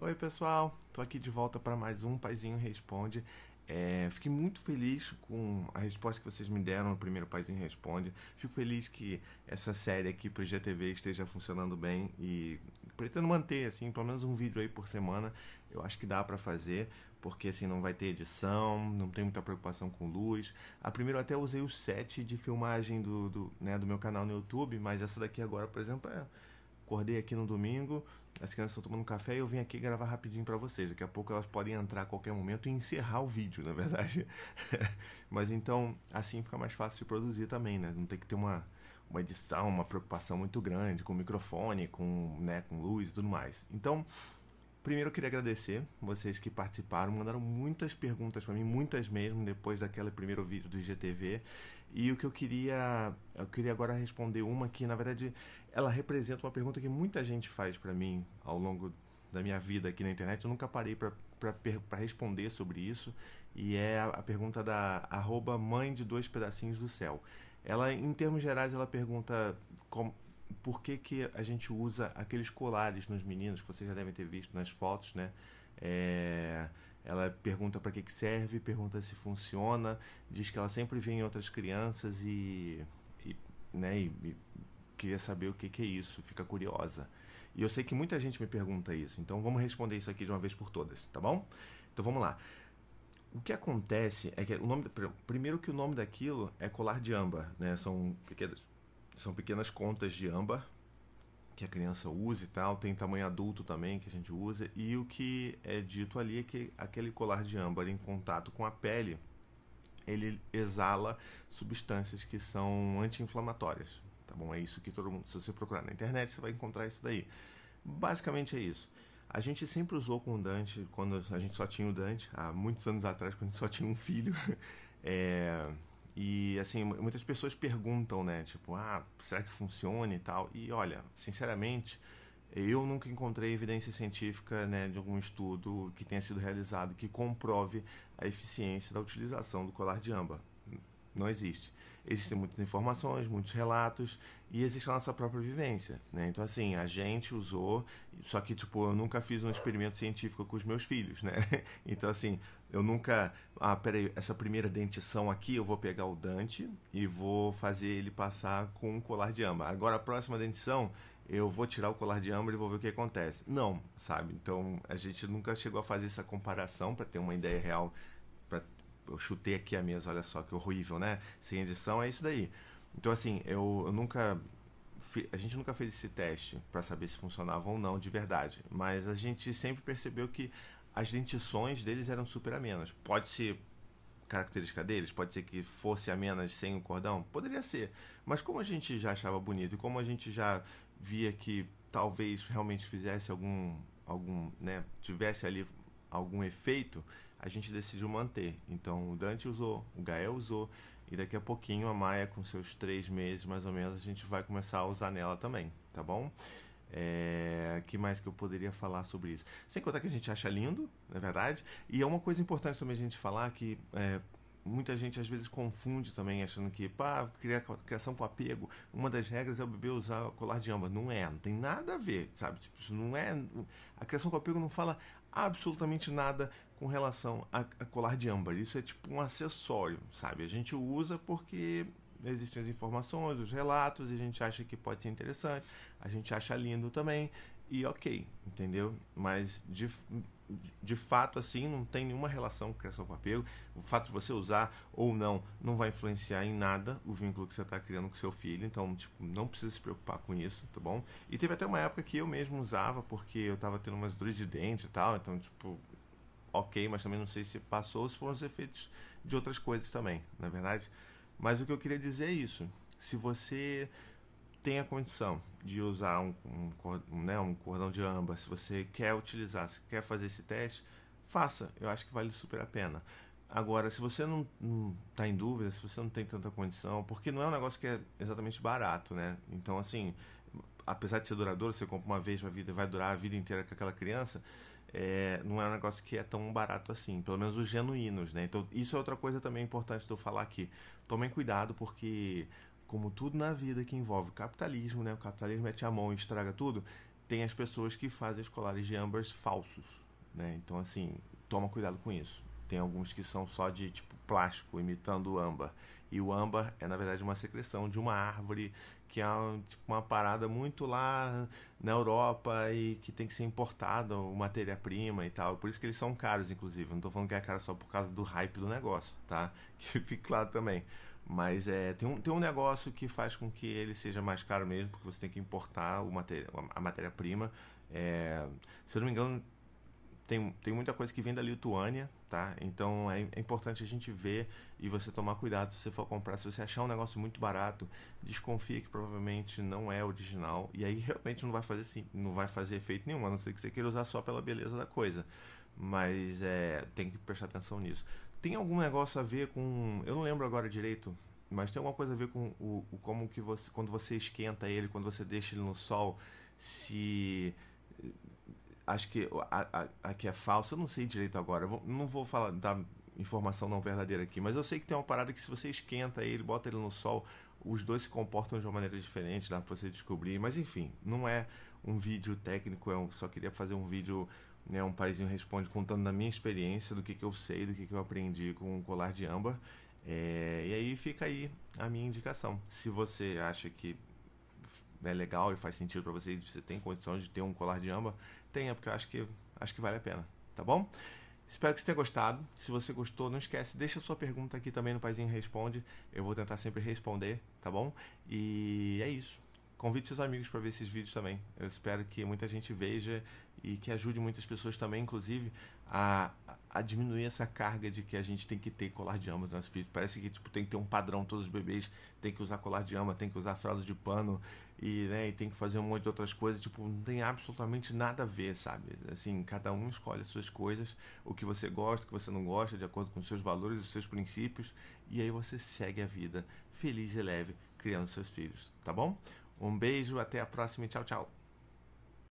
Oi, pessoal. Tô aqui de volta para mais um Paizinho Responde. É, fiquei muito feliz com a resposta que vocês me deram no primeiro Paizinho Responde. Fico feliz que essa série aqui pro GTV esteja funcionando bem e pretendo manter, assim, pelo menos um vídeo aí por semana. Eu acho que dá para fazer, porque assim, não vai ter edição, não tem muita preocupação com luz. A primeira eu até usei o set de filmagem do, do, né, do meu canal no YouTube, mas essa daqui agora, por exemplo, é acordei aqui no domingo, as crianças estão tomando café e eu vim aqui gravar rapidinho para vocês. Daqui a pouco elas podem entrar a qualquer momento e encerrar o vídeo, na verdade. Mas então, assim fica mais fácil de produzir também, né? Não tem que ter uma, uma edição, uma preocupação muito grande com microfone, com, né, com luz e tudo mais. Então, Primeiro eu queria agradecer vocês que participaram, mandaram muitas perguntas para mim, muitas mesmo, depois daquele primeiro vídeo do IGTV. E o que eu queria, eu queria agora responder uma que, na verdade, ela representa uma pergunta que muita gente faz para mim ao longo da minha vida aqui na internet. Eu nunca parei para responder sobre isso. E é a, a pergunta da arroba mãe de dois pedacinhos do céu. Ela, em termos gerais, ela pergunta como por que, que a gente usa aqueles colares nos meninos, que vocês já devem ter visto nas fotos, né? É, ela pergunta para que, que serve, pergunta se funciona, diz que ela sempre vê em outras crianças e, e né, e, e queria saber o que, que é isso, fica curiosa. E eu sei que muita gente me pergunta isso, então vamos responder isso aqui de uma vez por todas, tá bom? Então vamos lá. O que acontece é que o nome primeiro que o nome daquilo é colar de âmbar, né? São pequenos são pequenas contas de âmbar que a criança usa e tal, tem tamanho adulto também que a gente usa, e o que é dito ali é que aquele colar de âmbar em contato com a pele, ele exala substâncias que são anti-inflamatórias, tá bom? É isso que todo mundo, se você procurar na internet, você vai encontrar isso daí. Basicamente é isso. A gente sempre usou com o Dante, quando a gente só tinha o Dante, há muitos anos atrás, quando a gente só tinha um filho, é, e assim, muitas pessoas perguntam, né? Tipo, ah, será que funciona e tal? E olha, sinceramente, eu nunca encontrei evidência científica né, de algum estudo que tenha sido realizado que comprove a eficiência da utilização do colar de âmbar. Não existe. Existem muitas informações, muitos relatos, e existe a nossa própria vivência, né? Então, assim, a gente usou, só que, tipo, eu nunca fiz um experimento científico com os meus filhos, né? Então, assim, eu nunca... Ah, peraí, essa primeira dentição aqui, eu vou pegar o Dante e vou fazer ele passar com um colar de âmbar. Agora, a próxima dentição, eu vou tirar o colar de âmbar e vou ver o que acontece. Não, sabe? Então, a gente nunca chegou a fazer essa comparação para ter uma ideia real. Pra... Eu chutei aqui a mesa, olha só que horrível, né? Sem edição, é isso daí. Então, assim, eu, eu nunca. Fi, a gente nunca fez esse teste para saber se funcionava ou não de verdade, mas a gente sempre percebeu que as dentições deles eram super amenas. Pode ser característica deles, pode ser que fosse amenas sem o cordão, poderia ser, mas como a gente já achava bonito e como a gente já via que talvez realmente fizesse algum algum, né, tivesse ali algum efeito, a gente decidiu manter. Então o Dante usou, o Gael usou e daqui a pouquinho a Maia, com seus três meses mais ou menos, a gente vai começar a usar nela também, tá bom? É, que mais que eu poderia falar sobre isso? Sem contar que a gente acha lindo, na é verdade. E é uma coisa importante também a gente falar que é, muita gente às vezes confunde também, achando que pá, criação com apego, uma das regras é o bebê usar colar de âmbar. Não é, não tem nada a ver, sabe? Tipo, isso não é. A criação com apego não fala absolutamente nada com relação a, a colar de âmbar. Isso é tipo um acessório, sabe? A gente usa porque existem as informações, os relatos, e a gente acha que pode ser interessante, a gente acha lindo também, e ok, entendeu? Mas de, de fato, assim, não tem nenhuma relação com criação com apego. O fato de você usar ou não não vai influenciar em nada o vínculo que você está criando com seu filho, então, tipo, não precisa se preocupar com isso, tá bom? E teve até uma época que eu mesmo usava, porque eu estava tendo umas dores de dente e tal, então, tipo, ok, mas também não sei se passou ou se foram os efeitos de outras coisas também, na é verdade. Mas o que eu queria dizer é isso. Se você tem a condição de usar um, um, um, né, um cordão de âmbar, se você quer utilizar, se quer fazer esse teste, faça. Eu acho que vale super a pena. Agora, se você não está em dúvida, se você não tem tanta condição, porque não é um negócio que é exatamente barato, né? Então, assim, apesar de ser duradouro, você compra uma vez na vida e vai durar a vida inteira com aquela criança, é, não é um negócio que é tão barato assim, pelo menos os genuínos, né? Então, isso é outra coisa também importante de eu falar aqui. Tomem cuidado, porque, como tudo na vida que envolve o capitalismo, né? O capitalismo mete a mão e estraga tudo, tem as pessoas que fazem os colares de ambers falsos, né? Então, assim, toma cuidado com isso. Tem alguns que são só de tipo plástico, imitando o âmbar. E o âmbar é, na verdade, uma secreção de uma árvore que há é tipo, uma parada muito lá na Europa e que tem que ser importada matéria-prima e tal. Por isso que eles são caros, inclusive. Não estou falando que é caro só por causa do hype do negócio, tá? Que fique claro também. Mas é, tem, um, tem um negócio que faz com que ele seja mais caro mesmo, porque você tem que importar o matéria, a matéria-prima. É, se eu não me engano, tem, tem muita coisa que vem da Lituânia, tá? Então é, é, importante a gente ver e você tomar cuidado se você for comprar. Se você achar um negócio muito barato, desconfie que provavelmente não é original. E aí realmente não vai fazer assim não vai fazer efeito nenhum, a não ser que você queira usar só pela beleza da coisa. Mas é, tem que prestar atenção nisso. Tem algum negócio a ver com. Eu não lembro agora direito, mas tem alguma coisa a ver com o, o como que você. Quando você esquenta ele, quando você deixa ele no sol, se acho que aqui a, a, é falso, eu não sei direito agora, vou, não vou falar da informação não verdadeira aqui, mas eu sei que tem uma parada que se você esquenta ele, bota ele no sol, os dois se comportam de uma maneira diferente, dá pra você descobrir, mas enfim, não é um vídeo técnico, é só queria fazer um vídeo, né, um paizinho responde contando da minha experiência, do que, que eu sei, do que, que eu aprendi com o colar de âmbar, é, e aí fica aí a minha indicação, se você acha que é legal e faz sentido para você, você tem condição de ter um colar de âmbar, tenha, porque eu acho que, acho que vale a pena, tá bom? Espero que você tenha gostado. Se você gostou, não esquece, deixa sua pergunta aqui também no Paizinho Responde. Eu vou tentar sempre responder, tá bom? E é isso. Convide seus amigos para ver esses vídeos também. Eu espero que muita gente veja e que ajude muitas pessoas também, inclusive, a, a diminuir essa carga de que a gente tem que ter colar de ama nos nossos filhos. Parece que tipo, tem que ter um padrão, todos os bebês tem que usar colar de ama, tem que usar fralda de pano e, né, e tem que fazer um monte de outras coisas. Tipo, não tem absolutamente nada a ver, sabe? Assim, cada um escolhe as suas coisas, o que você gosta, o que você não gosta, de acordo com os seus valores, os seus princípios, e aí você segue a vida feliz e leve criando seus filhos, tá bom? Um beijo, até a próxima e tchau, tchau.